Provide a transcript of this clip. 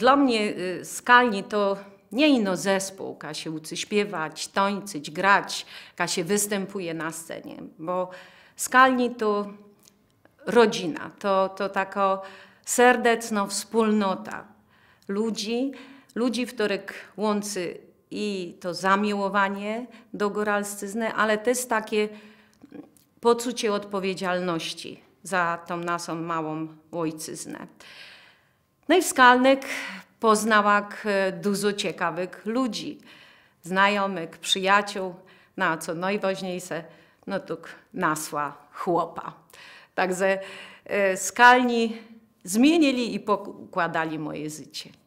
Dla mnie y, skalnie to nie ino zespół, Kasie uczy śpiewać, tańczyć, grać, Kasie występuje na scenie, bo skalni to rodzina, to, to taka serdeczna wspólnota ludzi, ludzi, w których łączy i to zamiłowanie do góralszczyzny, ale też takie poczucie odpowiedzialności za tą naszą małą ojczyznę. No i w Skalnyk poznała e, dużo ciekawych ludzi, znajomych, przyjaciół, na no co najważniejsze, no tu nasła chłopa. Także e, skalni zmienili i pokładali moje życie.